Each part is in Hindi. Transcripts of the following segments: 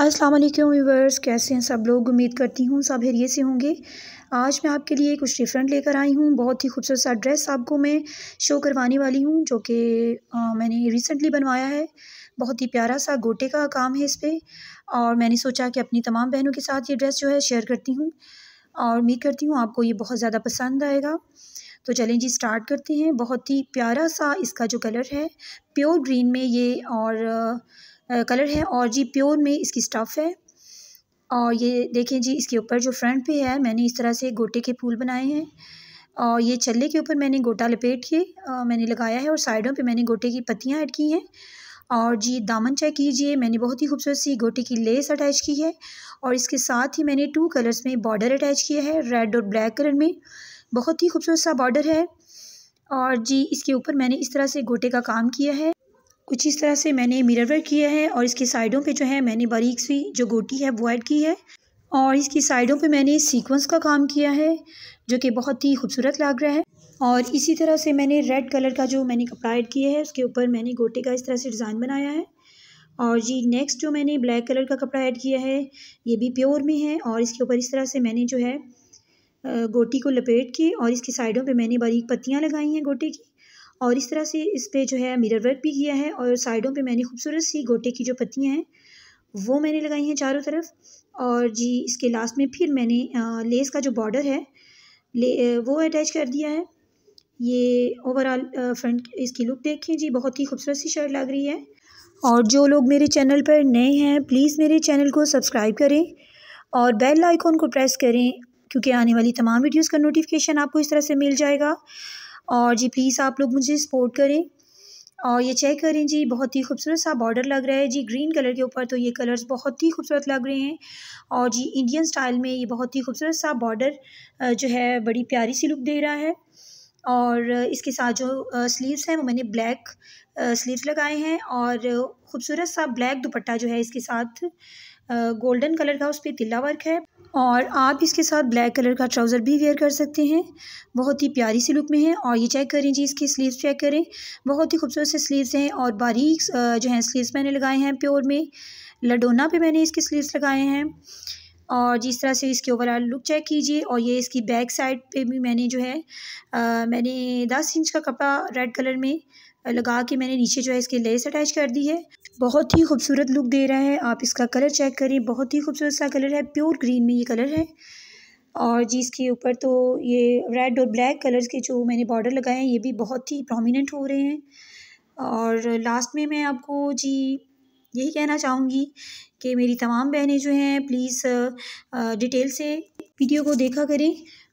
अस्सलाम वालेकुम व्यूवर्स कैसे हैं सब लोग उम्मीद करती हूँ सब हेरिए से होंगे आज मैं आपके लिए कुछ डिफरेंट लेकर आई हूँ बहुत ही खूबसूरत सा ड्रेस आपको मैं शो करवाने वाली हूँ जो कि मैंने रिसेंटली बनवाया है बहुत ही प्यारा सा गोटे का काम है इस पर और मैंने सोचा कि अपनी तमाम बहनों के साथ ये ड्रेस जो है शेयर करती हूँ और उम्मीद करती हूँ आपको ये बहुत ज़्यादा पसंद आएगा तो चलें जी स्टार्ट करते हैं बहुत ही प्यारा सा इसका जो कलर है प्योर ग्रीन में ये और कलर है और जी प्योर में इसकी स्टफ़ है और ये देखें जी इसके ऊपर जो फ्रंट पे है मैंने इस तरह से गोटे के फूल बनाए हैं और ये चल्ले के ऊपर मैंने गोटा लपेट के मैंने लगाया है और साइडों पे मैंने गोटे की पत्तियाँ ऐड की हैं और जी दामन चेक कीजिए मैंने बहुत ही खूबसूरत सी गोटे की लेस अटैच की है और इसके साथ ही मैंने टू कलर्स में बॉर्डर अटैच किया है रेड और ब्लैक कलर में बहुत ही खूबसूरत सा बॉर्डर है और जी इसके ऊपर मैंने इस तरह से गोटे का काम किया है कुछ इस तरह से मैंने मिरर वर्क किया है और इसके साइडों पे जो है मैंने बारीक सी जो गोटी है वो ऐड की है और इसकी साइडों पे मैंने सीक्वेंस का काम किया है जो कि बहुत ही खूबसूरत लग रहा है और इसी तरह से मैंने रेड कलर का जो मैंने कपड़ा ऐड किया है उसके ऊपर मैंने गोटे का इस तरह से डिज़ाइन बनाया है और जी नेक्स्ट जो मैंने ब्लैक कलर का कपड़ा ऐड किया है ये भी प्योर में है और इसके ऊपर इस तरह से मैंने जो है गोटी को लपेट के और इसकी साइडों पे मैंने बारीक पत्तियाँ लगाई हैं गोटे की और इस तरह से इस पर जो है मिरर वर्क भी किया है और साइडों पे मैंने खूबसूरत सी गोटे की जो पत्तियाँ हैं वो मैंने लगाई हैं चारों तरफ और जी इसके लास्ट में फिर मैंने लेस का जो बॉर्डर है ले वो अटैच कर दिया है ये ओवरऑल फ्रंट इसकी लुक देखें जी बहुत ही खूबसूरत सी शर्ट लग रही है और जो लोग मेरे चैनल पर नए हैं प्लीज़ मेरे चैनल को सब्सक्राइब करें और बेल आइकॉन को प्रेस करें क्योंकि आने वाली तमाम वीडियोस का नोटिफिकेशन आपको इस तरह से मिल जाएगा और जी प्लीज़ आप लोग मुझे सपोर्ट करें और ये चेक करें जी बहुत ही खूबसूरत सा बॉर्डर लग रहा है जी ग्रीन कलर के ऊपर तो ये कलर्स बहुत ही खूबसूरत लग रहे हैं और जी इंडियन स्टाइल में ये बहुत ही खूबसूरत सा बॉर्डर जो है बड़ी प्यारी सी लुक दे रहा है और इसके साथ जो स्लीव्स हैं वो मैंने ब्लैक स्लीव्स लगाए हैं और ख़ूबसूरत सा ब्लैक दुपट्टा जो है इसके साथ गोल्डन कलर का उस पर तिल्ला वर्क है और आप इसके साथ ब्लैक कलर का ट्राउज़र भी वेयर कर सकते हैं बहुत ही प्यारी सी लुक में है और ये चेक करें जी इसकी स्लीव्स चेक करें बहुत ही खूबसूरत से स्लीव्स हैं और बारीक जो हैं स्लीव्स मैंने लगाए हैं प्योर में लडोना पे मैंने इसके स्लीव्स लगाए हैं और जिस तरह से इसके ओवरऑल लुक चेक कीजिए और ये इसकी बैक साइड पर भी मैंने जो है आ, मैंने दस इंच का कपड़ा रेड कलर में लगा के मैंने नीचे जो है इसके लेस अटैच कर दी है बहुत ही खूबसूरत लुक दे रहा है आप इसका कलर चेक करें बहुत ही खूबसूरत सा कलर है प्योर ग्रीन में ये कलर है और जी इसके ऊपर तो ये रेड और ब्लैक कलर्स के जो मैंने बॉर्डर लगाए हैं ये भी बहुत ही प्रोमिनेंट हो रहे हैं और लास्ट में मैं आपको जी यही कहना चाहूँगी कि मेरी तमाम बहनें जो हैं प्लीज़ डिटेल से वीडियो को देखा करें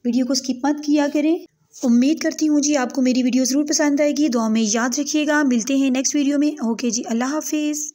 वीडियो को स्किप मत किया करें उम्मीद करती हूँ जी आपको मेरी वीडियो ज़रूर पसंद आएगी दुआ में याद रखिएगा मिलते हैं नेक्स्ट वीडियो में ओके जी अल्लाह हाफिज़